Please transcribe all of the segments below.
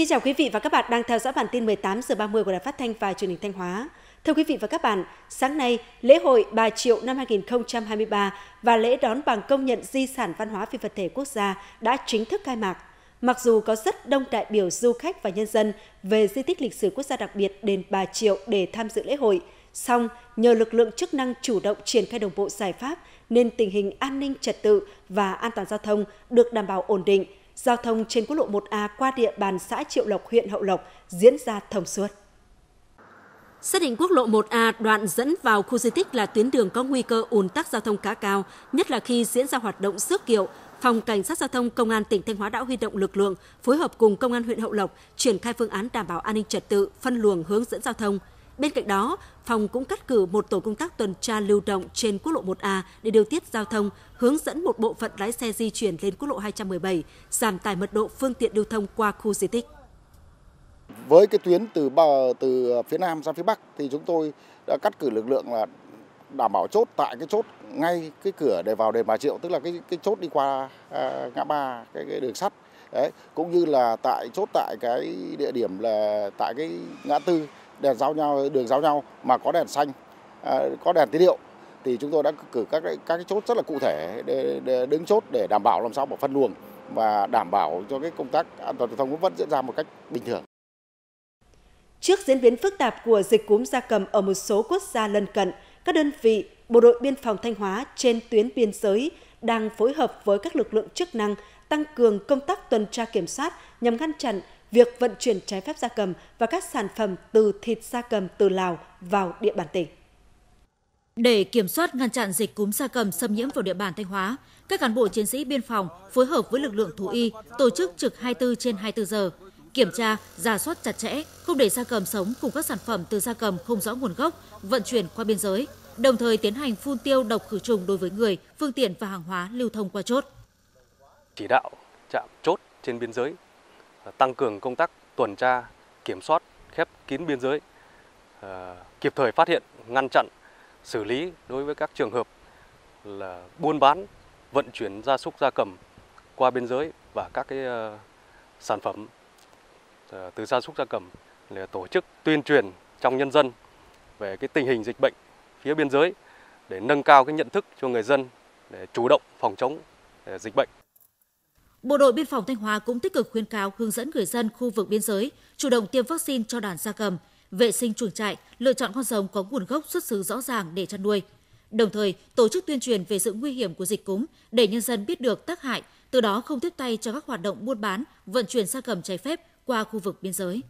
kính chào quý vị và các bạn đang theo dõi bản tin 18 giờ 30 của Đài Phát thanh và Truyền hình Thanh Hóa. Thưa quý vị và các bạn, sáng nay, lễ hội Bà Triệu năm 2023 và lễ đón bằng công nhận di sản văn hóa phi vật thể quốc gia đã chính thức khai mạc. Mặc dù có rất đông đại biểu du khách và nhân dân về di tích lịch sử quốc gia đặc biệt đền Bà Triệu để tham dự lễ hội, song nhờ lực lượng chức năng chủ động triển khai đồng bộ giải pháp nên tình hình an ninh trật tự và an toàn giao thông được đảm bảo ổn định – giao thông trên quốc lộ 1A qua địa bàn xã Triệu Lộc, huyện Hậu Lộc diễn ra thông suốt. Xác định quốc lộ 1A đoạn dẫn vào khu di tích là tuyến đường có nguy cơ ùn tắc giao thông khá cao, nhất là khi diễn ra hoạt động rước kiệu, Phòng Cảnh sát Giao thông Công an tỉnh Thanh Hóa đã huy động lực lượng phối hợp cùng Công an huyện Hậu Lộc triển khai phương án đảm bảo an ninh trật tự, phân luồng hướng dẫn giao thông. Bên cạnh đó, phòng cũng cắt cử một tổ công tác tuần tra lưu động trên quốc lộ 1A để điều tiết giao thông, hướng dẫn một bộ phận lái xe di chuyển lên quốc lộ 217, giảm tải mật độ phương tiện lưu thông qua khu di tích. Với cái tuyến từ bờ, từ phía Nam sang phía Bắc thì chúng tôi đã cắt cử lực lượng là đảm bảo chốt tại cái chốt ngay cái cửa để vào đền Bà Triệu tức là cái cái chốt đi qua à, ngã ba cái, cái đường sắt đấy cũng như là tại chốt tại cái địa điểm là tại cái ngã tư đèn giao nhau đường giao nhau mà có đèn xanh à, có đèn tín hiệu thì chúng tôi đã cử các các cái chốt rất là cụ thể để, để đứng chốt để đảm bảo làm sao mà phân luồng và đảm bảo cho cái công tác an toàn giao thông vẫn diễn ra một cách bình thường. Trước diễn biến phức tạp của dịch cúm gia cầm ở một số quốc gia lân cận, các đơn vị Bộ đội Biên phòng Thanh Hóa trên tuyến biên giới đang phối hợp với các lực lượng chức năng tăng cường công tác tuần tra kiểm soát nhằm ngăn chặn việc vận chuyển trái phép gia cầm và các sản phẩm từ thịt gia cầm từ Lào vào địa bàn tỉnh. Để kiểm soát ngăn chặn dịch cúm gia cầm xâm nhiễm vào địa bàn Thanh Hóa, các cán bộ chiến sĩ biên phòng phối hợp với lực lượng thú y tổ chức trực 24 trên 24 giờ, kiểm tra, giả soát chặt chẽ, không để gia cầm sống cùng các sản phẩm từ gia cầm không rõ nguồn gốc vận chuyển qua biên giới, đồng thời tiến hành phun tiêu độc khử trùng đối với người, phương tiện và hàng hóa lưu thông qua chốt. Chỉ đạo trạm chốt trên biên giới Ờ, tăng cường công tác tuần tra, kiểm soát, khép kín biên giới, ờ, kịp thời phát hiện, ngăn chặn, xử lý đối với các trường hợp là buôn bán, vận chuyển gia súc gia cầm qua biên giới và các cái ờ, sản phẩm từ gia súc gia cầm để tổ chức tuyên truyền trong nhân dân về cái tình hình dịch bệnh phía biên giới để nâng cao cái nhận thức cho người dân để chủ động phòng chống dịch bệnh. Bộ đội biên phòng Thanh Hóa cũng tích cực khuyên cáo hướng dẫn người dân khu vực biên giới chủ động tiêm vaccine cho đàn gia cầm, vệ sinh chuồng trại, lựa chọn con giống có nguồn gốc xuất xứ rõ ràng để chăn nuôi. Đồng thời, tổ chức tuyên truyền về sự nguy hiểm của dịch cúm để nhân dân biết được tác hại, từ đó không tiếp tay cho các hoạt động buôn bán, vận chuyển gia cầm trái phép qua khu vực biên giới.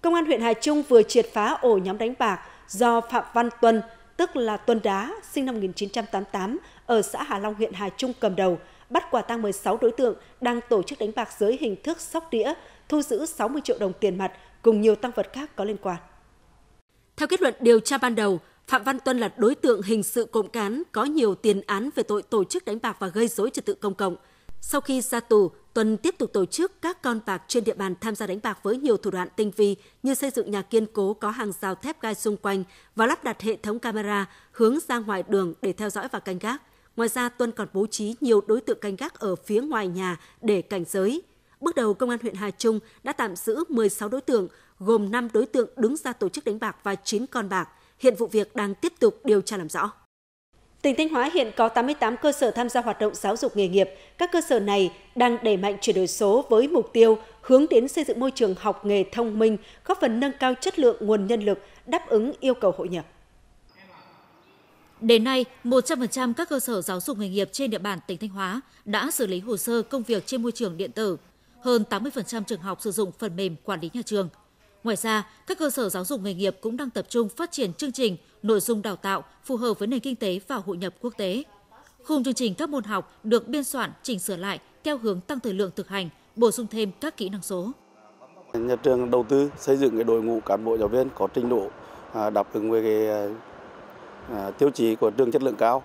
Công an huyện Hà Trung vừa triệt phá ổ nhóm đánh bạc do Phạm Văn Tuân, tức là Tuân Đá, sinh năm 1988, ở xã Hà Long, huyện Hà Trung cầm đầu – bắt quả tang 16 đối tượng đang tổ chức đánh bạc dưới hình thức sóc đĩa, thu giữ 60 triệu đồng tiền mặt cùng nhiều tăng vật khác có liên quan. Theo kết luận điều tra ban đầu, Phạm Văn Tuân là đối tượng hình sự cộng cán có nhiều tiền án về tội tổ chức đánh bạc và gây dối trật tự công cộng. Sau khi ra tù, tuân tiếp tục tổ chức các con bạc trên địa bàn tham gia đánh bạc với nhiều thủ đoạn tinh vi như xây dựng nhà kiên cố có hàng rào thép gai xung quanh và lắp đặt hệ thống camera hướng ra ngoài đường để theo dõi và canh gác. Ngoài ra, Tuân còn bố trí nhiều đối tượng canh gác ở phía ngoài nhà để cảnh giới. Bước đầu, Công an huyện Hà Trung đã tạm giữ 16 đối tượng, gồm 5 đối tượng đứng ra tổ chức đánh bạc và 9 con bạc. Hiện vụ việc đang tiếp tục điều tra làm rõ. Tỉnh Thanh Hóa hiện có 88 cơ sở tham gia hoạt động giáo dục nghề nghiệp. Các cơ sở này đang đẩy mạnh chuyển đổi số với mục tiêu hướng đến xây dựng môi trường học nghề thông minh, góp phần nâng cao chất lượng nguồn nhân lực, đáp ứng yêu cầu hội nhập. Đến nay, 100% các cơ sở giáo dục nghề nghiệp trên địa bàn tỉnh Thanh Hóa đã xử lý hồ sơ công việc trên môi trường điện tử. Hơn 80% trường học sử dụng phần mềm quản lý nhà trường. Ngoài ra, các cơ sở giáo dục nghề nghiệp cũng đang tập trung phát triển chương trình, nội dung đào tạo phù hợp với nền kinh tế và hội nhập quốc tế. Khung chương trình các môn học được biên soạn, chỉnh sửa lại theo hướng tăng thời lượng thực hành, bổ sung thêm các kỹ năng số. Nhà trường đầu tư xây dựng cái đội ngũ cán bộ giáo viên có trình độ à, đáp ứng với cái à, À, tiêu chí của trường chất lượng cao.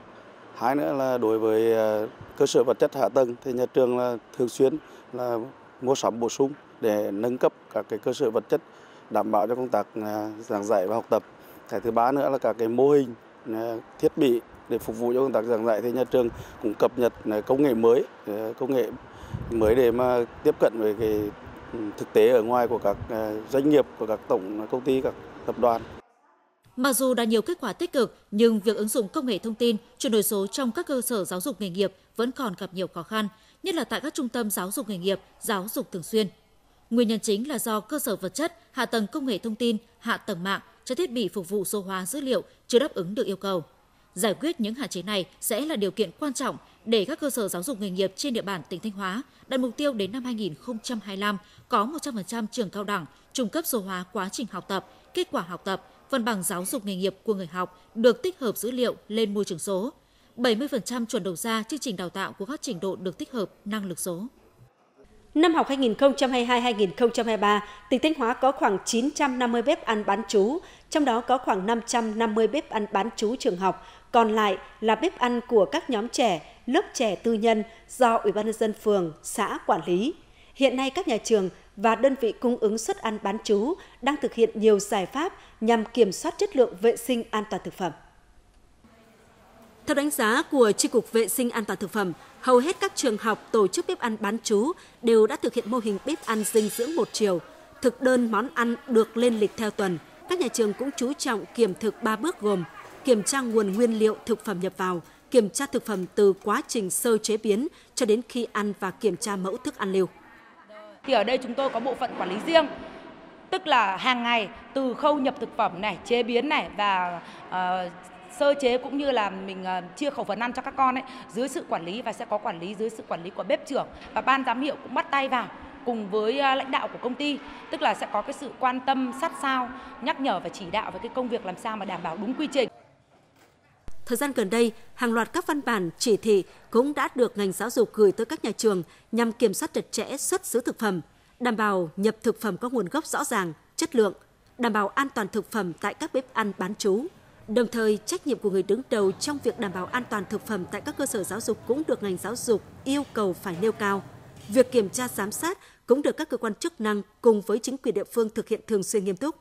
Hai nữa là đối với à, cơ sở vật chất hạ tầng thì nhà trường là thường xuyên là mua sắm bổ sung để nâng cấp các cái cơ sở vật chất đảm bảo cho công tác à, giảng dạy và học tập. Cái thứ ba nữa là các cái mô hình thiết bị để phục vụ cho công tác giảng dạy thì nhà trường cũng cập nhật công nghệ mới, công nghệ mới để mà tiếp cận với cái ừ, thực tế ở ngoài của các doanh nghiệp, của các tổng công ty, các tập đoàn. Mặc dù đã nhiều kết quả tích cực, nhưng việc ứng dụng công nghệ thông tin, chuyển đổi số trong các cơ sở giáo dục nghề nghiệp vẫn còn gặp nhiều khó khăn, nhất là tại các trung tâm giáo dục nghề nghiệp, giáo dục thường xuyên. Nguyên nhân chính là do cơ sở vật chất, hạ tầng công nghệ thông tin, hạ tầng mạng, cho thiết bị phục vụ số hóa dữ liệu chưa đáp ứng được yêu cầu. Giải quyết những hạn chế này sẽ là điều kiện quan trọng để các cơ sở giáo dục nghề nghiệp trên địa bàn tỉnh Thanh Hóa đạt mục tiêu đến năm 2025 có 100% trường cao đẳng, trung cấp số hóa quá trình học tập, kết quả học tập văn bằng giáo dục nghề nghiệp của người học được tích hợp dữ liệu lên môi trường số. 70% chuẩn đầu ra chương trình đào tạo của các trình độ được tích hợp năng lực số. Năm học 2022-2023, tỉnh Thanh Hóa có khoảng 950 bếp ăn bán chú, trong đó có khoảng 550 bếp ăn bán chú trường học, còn lại là bếp ăn của các nhóm trẻ, lớp trẻ tư nhân do Ủy ban nhân dân phường, xã quản lý. Hiện nay các nhà trường và đơn vị cung ứng suất ăn bán chú đang thực hiện nhiều giải pháp nhằm kiểm soát chất lượng vệ sinh an toàn thực phẩm. Theo đánh giá của Tri Cục Vệ sinh An toàn Thực phẩm, hầu hết các trường học tổ chức bếp ăn bán chú đều đã thực hiện mô hình bếp ăn dinh dưỡng một chiều. Thực đơn món ăn được lên lịch theo tuần. Các nhà trường cũng chú trọng kiểm thực 3 bước gồm kiểm tra nguồn nguyên liệu thực phẩm nhập vào, kiểm tra thực phẩm từ quá trình sơ chế biến cho đến khi ăn và kiểm tra mẫu thức ăn lưu thì ở đây chúng tôi có bộ phận quản lý riêng tức là hàng ngày từ khâu nhập thực phẩm này chế biến này và uh, sơ chế cũng như là mình uh, chia khẩu phần ăn cho các con ấy dưới sự quản lý và sẽ có quản lý dưới sự quản lý của bếp trưởng và ban giám hiệu cũng bắt tay vào cùng với uh, lãnh đạo của công ty tức là sẽ có cái sự quan tâm sát sao nhắc nhở và chỉ đạo về cái công việc làm sao mà đảm bảo đúng quy trình Thời gian gần đây, hàng loạt các văn bản, chỉ thị cũng đã được ngành giáo dục gửi tới các nhà trường nhằm kiểm soát chặt chẽ xuất xứ thực phẩm, đảm bảo nhập thực phẩm có nguồn gốc rõ ràng, chất lượng, đảm bảo an toàn thực phẩm tại các bếp ăn bán trú. Đồng thời, trách nhiệm của người đứng đầu trong việc đảm bảo an toàn thực phẩm tại các cơ sở giáo dục cũng được ngành giáo dục yêu cầu phải nêu cao. Việc kiểm tra giám sát cũng được các cơ quan chức năng cùng với chính quyền địa phương thực hiện thường xuyên nghiêm túc.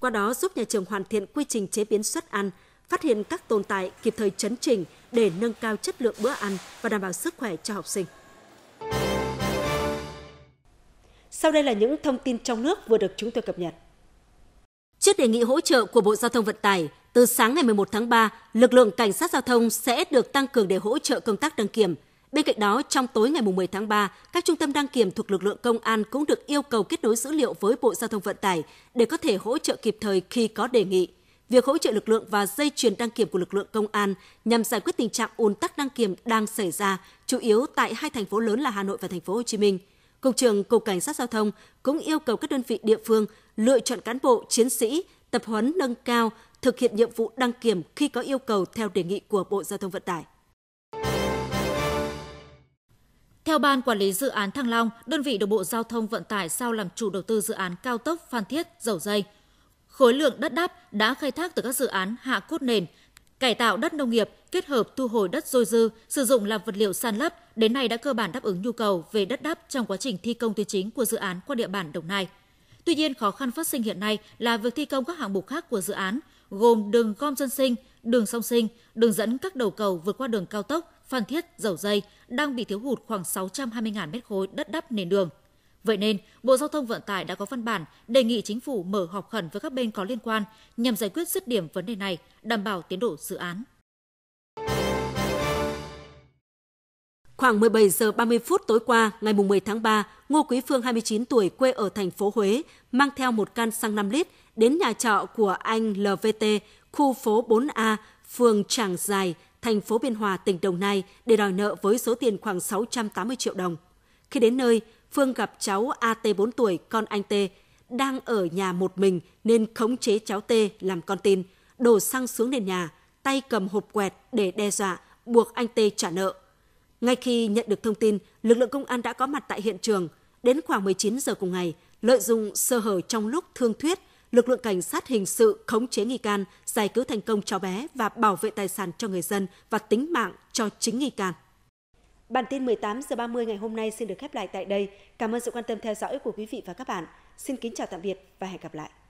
Qua đó giúp nhà trường hoàn thiện quy trình chế biến suất ăn – phát hiện các tồn tại kịp thời chấn chỉnh để nâng cao chất lượng bữa ăn và đảm bảo sức khỏe cho học sinh. Sau đây là những thông tin trong nước vừa được chúng tôi cập nhật. Trước đề nghị hỗ trợ của Bộ Giao thông Vận tải, từ sáng ngày 11 tháng 3, lực lượng cảnh sát giao thông sẽ được tăng cường để hỗ trợ công tác đăng kiểm. Bên cạnh đó, trong tối ngày 10 tháng 3, các trung tâm đăng kiểm thuộc lực lượng công an cũng được yêu cầu kết nối dữ liệu với Bộ Giao thông Vận tải để có thể hỗ trợ kịp thời khi có đề nghị. Việc hỗ trợ lực lượng và dây chuyền đăng kiểm của lực lượng công an nhằm giải quyết tình trạng ùn tắc đăng kiểm đang xảy ra chủ yếu tại hai thành phố lớn là Hà Nội và thành phố Hồ Chí Minh. Cục trưởng Cục Cảnh sát giao thông cũng yêu cầu các đơn vị địa phương lựa chọn cán bộ chiến sĩ tập huấn nâng cao thực hiện nhiệm vụ đăng kiểm khi có yêu cầu theo đề nghị của Bộ Giao thông Vận tải. Theo Ban Quản lý Dự án Thăng Long, đơn vị được Bộ Giao thông Vận tải sao làm chủ đầu tư dự án cao tốc Phan Thiết – Dầu Dây khối lượng đất đắp đã khai thác từ các dự án hạ cốt nền, cải tạo đất nông nghiệp kết hợp thu hồi đất dôi dư, sử dụng làm vật liệu san lấp đến nay đã cơ bản đáp ứng nhu cầu về đất đắp trong quá trình thi công tuyến chính của dự án qua địa bàn Đồng Nai. Tuy nhiên, khó khăn phát sinh hiện nay là việc thi công các hạng mục khác của dự án, gồm đường gom dân sinh, đường song sinh, đường dẫn các đầu cầu vượt qua đường cao tốc Phan Thiết Dầu Dây đang bị thiếu hụt khoảng 620.000 mét khối đất đắp nền đường. Vậy nên, Bộ Giao thông Vận tải đã có văn bản đề nghị chính phủ mở họp khẩn với các bên có liên quan nhằm giải quyết dứt điểm vấn đề này, đảm bảo tiến độ dự án. Khoảng 17 giờ 30 phút tối qua, ngày 10 tháng 3, Ngô Quý Phương 29 tuổi quê ở thành phố Huế mang theo một can xăng 5 lít đến nhà trọ của anh LVT, khu phố 4A, phường Tràng Giài, thành phố Biên Hòa, tỉnh Đồng Nai để đòi nợ với số tiền khoảng 680 triệu đồng. Khi đến nơi, Phương gặp cháu AT 4 tuổi, con anh T, đang ở nhà một mình nên khống chế cháu T làm con tin, đổ xăng xuống nền nhà, tay cầm hộp quẹt để đe dọa, buộc anh T trả nợ. Ngay khi nhận được thông tin, lực lượng công an đã có mặt tại hiện trường. Đến khoảng 19 giờ cùng ngày, lợi dụng sơ hở trong lúc thương thuyết, lực lượng cảnh sát hình sự khống chế nghi can, giải cứu thành công cháu bé và bảo vệ tài sản cho người dân và tính mạng cho chính nghi can. Bản tin 18 giờ 30 ngày hôm nay xin được khép lại tại đây. Cảm ơn sự quan tâm theo dõi của quý vị và các bạn. Xin kính chào tạm biệt và hẹn gặp lại.